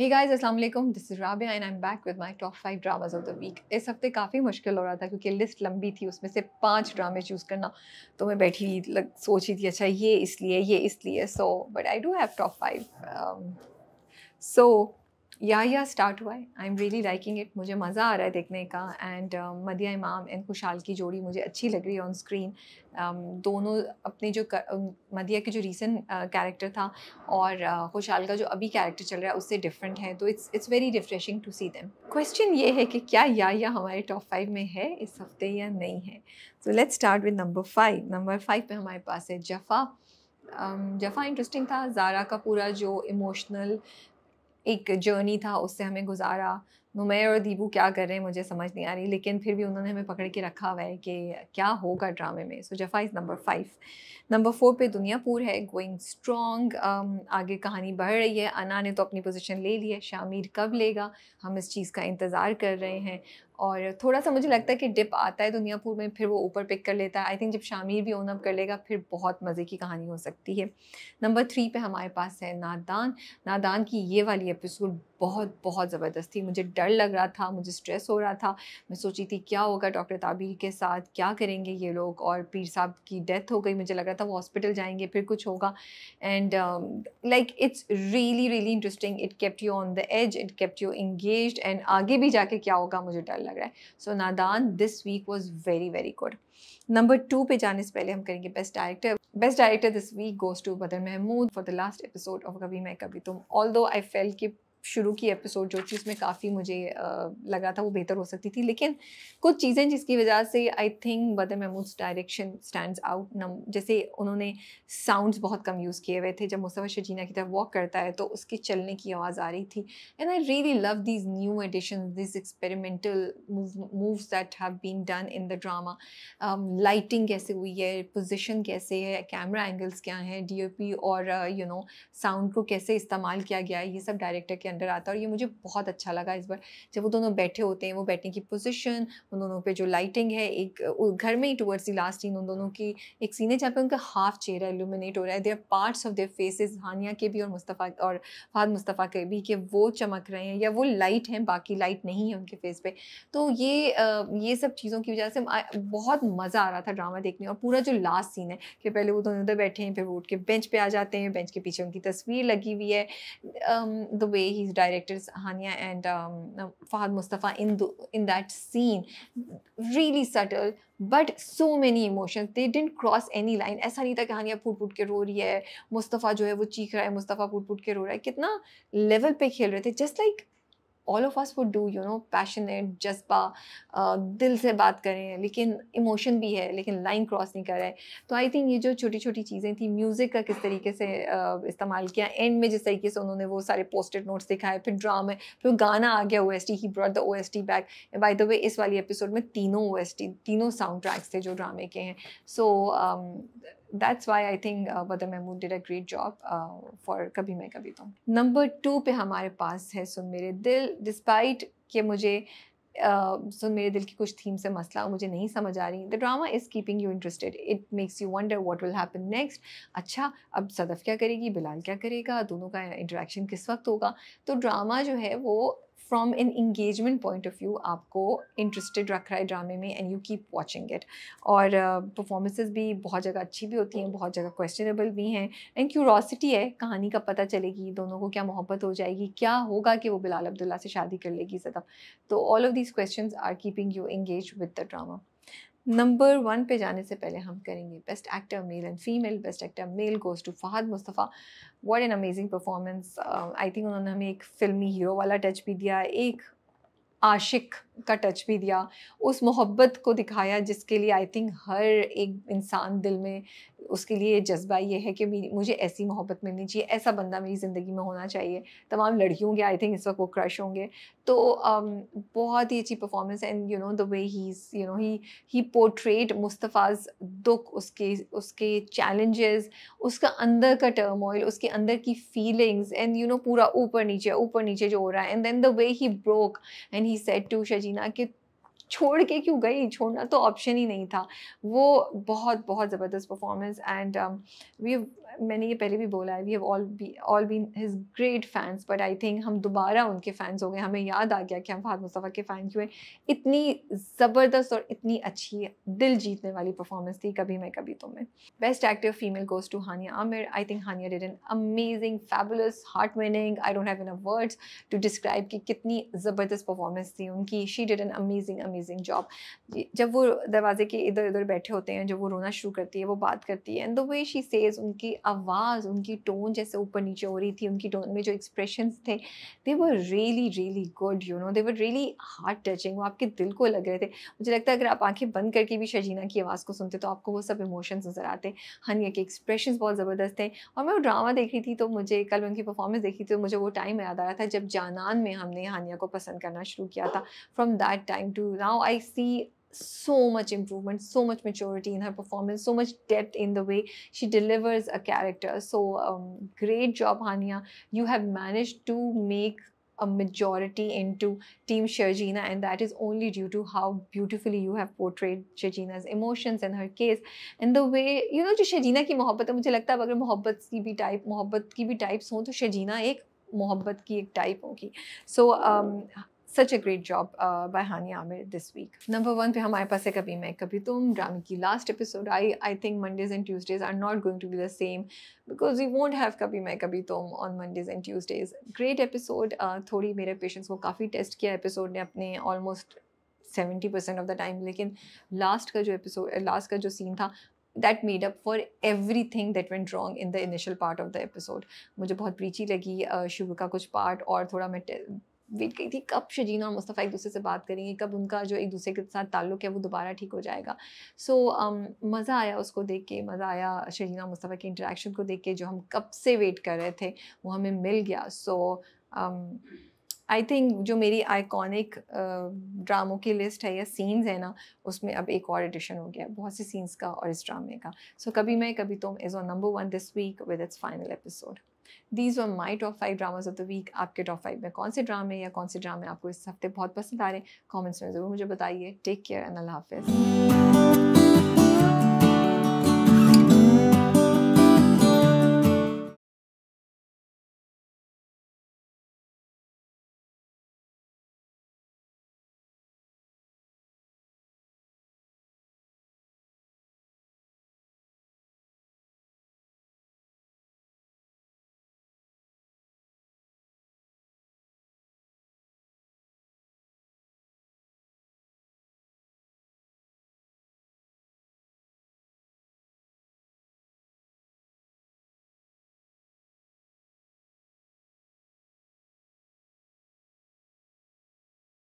अस्सलाम वालेकुम this is is and I am back with my top five dramas of the week इस हफ्ते काफ़ी मुश्किल हो रहा था क्योंकि लिस्ट लंबी थी उसमें से पांच ड्रामे चूज़ करना तो मैं बैठी हुई लग सोच ही थी अच्छा ये इसलिए ये इसलिए so but I do have top five so yeah yeah start हुआ है I am really liking it मुझे मज़ा आ रहा है देखने का एंड uh, मदिया इमाम एंड खुशहाल की जोड़ी मुझे अच्छी लग रही है ऑन स्क्रीन um, दोनों अपने जो um, मदिया के जो रीसेंट कैरेक्टर uh, था और uh, खुशहाल का जो अभी कैरेक्टर चल रहा है उससे डिफरेंट है तो it's it's very refreshing to see them question ये है कि क्या या या हमारे टॉप फाइव में है इस हफ्ते या नहीं है so let's start with number five number five पे हमारे पास है जफ़ा um, जफ़ा इंटरेस्टिंग था जारा का पूरा जो इमोशनल एक जर्नी था उससे हमें गुजारा नुमैर और दीबू क्या कर रहे हैं मुझे समझ नहीं आ रही लेकिन फिर भी उन्होंने हमें पकड़ के रखा हुआ है कि क्या होगा ड्रामे में so Jafaa is number five number four पे दुनियापुर है गोइंग स्ट्रॉन्ग um, आगे कहानी बढ़ रही है अना ने तो अपनी पोजीशन ले ली है शामिर कब लेगा हम इस चीज़ का इंतज़ार कर रहे हैं और थोड़ा सा मुझे लगता है कि डिप आता है दुनियापुर में फिर वो ऊपर पिक कर लेता है आई थिंक जब शामिर भी ओन अप कर लेगा फिर बहुत मज़े की कहानी हो सकती है नंबर थ्री पे हमारे पास है नादान नादान की ये वाली एपिसोड बहुत बहुत ज़बरदस्त थी मुझे डर लग रहा था मुझे स्ट्रेस हो रहा था मैं सोची थी क्या होगा डॉक्टर ताबीर के साथ क्या करेंगे ये लोग और पीर साहब की डेथ हो गई मुझे लग रहा था वो हॉस्पिटल जाएंगे फिर कुछ होगा and like it's really really interesting it kept you on the edge it kept you engage and आगे भी जाके क्या होगा मुझे डर लग रहा है so Nadaan this week was very very good number two पे जाने से पहले हम करेंगे best director best director this week goes to Badar Mehmood for the last episode of Kabhi Main Kabhi तुम ऑल दो आई फेल कि शुरू की एपिसोड जो चीज़ में काफ़ी मुझे लग रहा था वो बेहतर हो सकती थी लेकिन कुछ चीज़ें जिसकी वजह से I think Badar Mehmood direction stand out नम जैसे उन्होंने साउंड्स बहुत कम यूज़ किए हुए थे जब मुस्तफ़ा शजीना की तरफ वॉक करता है तो उसके चलने की आवाज़ आ रही थी and I really love these new addition this experimental moves that have been done in the drama lighting कैसे हुई है पोजिशन कैसे है कैमरा एंगल्स क्या हैं डी और यू नो साउंड को कैसे इस्तेमाल किया गया है ये सब डायरेक्टर के अंडर आता है और ये मुझे बहुत अच्छा लगा इस बार जब वो दोनों बैठे होते हैं वो बैठने की पोजिशन उन दोनों पर जो लाइटिंग है एक घर में ही टूवर्ड्स दी लास्ट सीन उन दोनों की एक सीन है जहाँ पे उनका हाफ चेहरा एल्यूमिनेट हो रहा है their parts of their faces Hania के भी और मुस्तफ़ा और फाद मुस्तफ़ा के भी कि वो चमक रहे हैं या वो लाइट हैं बाकी लाइट नहीं है उनके फेस पे तो ये ये सब चीज़ों की वजह से बहुत मज़ा आ रहा था ड्रामा देखने और पूरा जो लास्ट सीन है कि पहले वो दोनों उधर बैठे हैं फिर वो उठ के बेंच पे आ जाते हैं बेंच के पीछे उनकी तस्वीर लगी हुई है the way he he's directed Hania and um, Fahad Mustafa in, the, in that scene. Really subtle, but so many emotions they didn't cross any line ऐसा नहीं था कि हानिया फूट फूट के रो रही है मुस्तफ़ा जो है वो चीख रहा है मुस्तफ़ा फूट फूट के रो रहा है कितना लेवल पे खेल रहे थे just like all of us would do you know passionate जज्बा दिल से बात करें लेकिन इमोशन भी है लेकिन लाइन क्रॉस नहीं कर रहे तो आई थिंक ये जो छोटी छोटी चीज़ें थी म्यूज़िक का किस तरीके से uh, इस्तेमाल किया एंड में जिस तरीके से उन्होंने वो सारे पोस्टेड नोट्स दिखाए फिर ड्रामे फिर गाना आ गया O S T he brought the O S T back by the way इस वाली एपिसोड में तीनों ओ एस टी तीनों साउंड ट्रैक्स थे जो ड्रामे के हैं so so, um, that's why I think uh, Mehmood did a great job for Kabhi Main कभी तो नंबर टू पे हमारे पास है सुन मेरे दिल डिस्पाइट कि मुझे uh, सुन मेरे दिल की कुछ थीम से मसला मुझे नहीं समझ आ रही the drama is keeping you interested it makes you wonder what will happen next अच्छा अब सदफ़ क्या करेगी बिलाल क्या करेगा दोनों का इंटरेक्शन किस वक्त होगा तो ड्रामा जो है वो from an engagement point of view आपको इंटरेस्टेड रख रहा है ड्रामे में and you keep watching it और परफॉर्मेंसेज uh, भी बहुत जगह अच्छी भी होती हैं बहुत जगह क्वेश्चनेबल भी हैं एंड क्यूरोसिटी है कहानी का पता चलेगी दोनों को क्या मोहब्बत हो जाएगी क्या होगा कि वो बिलाल अब्दुल्ला से शादी कर लेगी सदा तो all of these question are keeping you engage with the drama number one पे जाने से पहले हम करेंगे best actor male and female best actor male goes to Fahad Mustafa what an amazing performance I think उन्होंने हमें एक फिल्मी हीरो वाला टच भी दिया एक आशिक का टच भी दिया उस मोहब्बत को दिखाया जिसके लिए आई थिंक हर एक इंसान दिल में उसके लिए जज्बा ये है कि मुझे ऐसी मोहब्बत मिलनी चाहिए ऐसा बंदा मेरी ज़िंदगी में होना चाहिए तमाम लड़कियों के आई थिंक इस वक्त वो क्रश होंगे तो um, बहुत ही अच्छी performance and you know the way he you know he he portrait Mustafa's दुख उसके उसके चैलेंजेस उसका अंदर का टर्म ऑयल उसके अंदर की फीलिंग्स एंड यू नो पूरा ऊपर नीचे ऊपर नीचे जो हो रहा है and then the way he broke and he said to Sharjeena कि छोड़ के क्यों गई छोड़ना तो ऑप्शन ही नहीं था वो बहुत बहुत ज़बरदस्त परफॉर्मेंस एंड वी मैंने ये पहले भी बोला है we have all be all been his great fans but I think हम दोबारा उनके फैंस हो गए हमें याद आ गया कि हम फहद मुस्तफ़ा के फ़ैन क्यों हैं इतनी ज़बरदस्त और इतनी अच्छी दिल जीतने वाली परफॉर्मेंस थी कभी मैं कभी तो मैं best active female goes to Hania Aamir I think Hania did an amazing fabulous heart winning I don't have enough words to describe कि कितनी ज़बरदस्त परफॉर्मेंस थी उनकी she did an amazing amazing job जब वो दरवाजे के इधर उधर बैठे होते हैं जब वो रोना शुरू करती है वो बात करती है and the way she says उनकी आवाज़ उनकी टोन जैसे ऊपर नीचे हो रही थी उनकी टोन में जो एक्सप्रेशन थे they were really really good you know they were really heart touching वो आपके दिल को लग रहे थे मुझे लगता है अगर आप आंखें बंद करके भी शजीना की आवाज़ को सुनते तो आपको वो सब इमोशंस नज़र आते हनिया के एक्सप्रेशन बहुत ज़बरदस्त थे और मैं वो ड्रामा देख रही थी तो मुझे कल उनकी परफॉर्मेंस देखी थी तो मुझे वो टाइम याद आ रहा था जब जानान में हमने हानिया को पसंद करना शुरू किया था from that time to now I see so much improvement, so much maturity in her performance, so much depth in the way she delivers a character. So um, great job, Hania. You have managed to make a majority into Team Shajina, and that is only due to how beautifully you have portrayed Shajina's emotions and her case and the way you know To Sharjeena की मोहब्बत है मुझे लगता है अगर मोहब्बत की भी टाइप मोहब्बत की भी टाइप्स हों तो so, um, such a great job by Hani Aamir this week number one पे हमारे पास है कभी मैं कभी तुम ड्रामे की last episode I I think Mondays and Tuesdays are not going to be the same because you won't have Kabhi Main Kabhi Tum on Mondays and Tuesdays great episode थोड़ी मेरे patients को काफ़ी टेस्ट किया एपिसोड ने अपने almost seventy percent of the time लेकिन last का जो एपिसोड लास्ट uh, का जो सीन था that made up for everything that went wrong in the initial part of the episode मुझे बहुत प्रीची लगी uh, शुभ का कुछ पार्ट और थोड़ा मैं वेट गई थी कब शजीना और मुस्तफ़ा एक दूसरे से बात करेंगे कब उनका जो एक दूसरे के साथ ताल्लुक है वो दोबारा ठीक हो जाएगा सो so, um, मज़ा आया उसको देख के मज़ा आया शजीना और मुस्तफ़ा के इंटरेक्शन को देख के जो हम कब से वेट कर रहे थे वो हमें मिल गया सो आई थिंक जो मेरी आइकॉनिक ड्रामों uh, की लिस्ट है या सीन्स है ना उसमें अब एक और एडिशन हो गया बहुत से सीन्स का और इस ड्रामे का सो so, कभी Main Kabhi Tum is on number one this week with its final episode these are my top five dramas of the week आपके टॉप फाइव में कौन से ड्रामे या कौन से ड्रामे आपको इस हफ्ते बहुत पसंद आ रहे हैं कॉमेंट्स में ज़रूर मुझे बताइए टेक केयर एंड अल्लाह हाफिज़